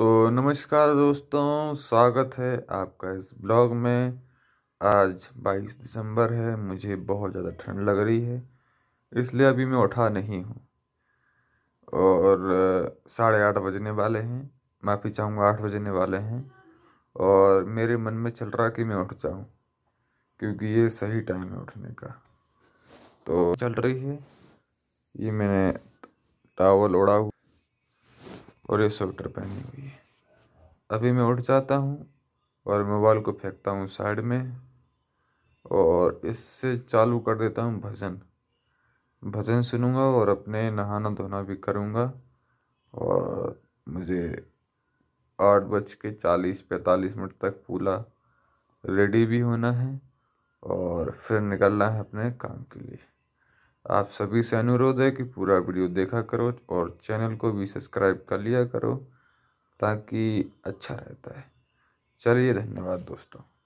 तो नमस्कार दोस्तों स्वागत है आपका इस ब्लॉग में आज 22 दिसंबर है मुझे बहुत ज़्यादा ठंड लग रही है इसलिए अभी मैं उठा नहीं हूँ और साढ़े आठ बजने वाले हैं माफ़ी चाहूँगा आठ बजने वाले हैं और मेरे मन में चल रहा कि मैं उठ जाऊँ क्योंकि ये सही टाइम है उठने का तो चल रही है ये मैंने टावल ओढ़ा हुआ और ये स्वेटर पहनी हुई है अभी मैं उठ जाता हूँ और मोबाइल को फेंकता हूँ साइड में और इससे चालू कर देता हूँ भजन भजन सुनूँगा और अपने नहाना धोना भी करूँगा और मुझे आठ बज के चालीस पैंतालीस मिनट तक पूरा रेडी भी होना है और फिर निकलना है अपने काम के लिए आप सभी से अनुरोध है कि पूरा वीडियो देखा करो और चैनल को भी सब्सक्राइब कर लिया करो ताकि अच्छा रहता है चलिए धन्यवाद दोस्तों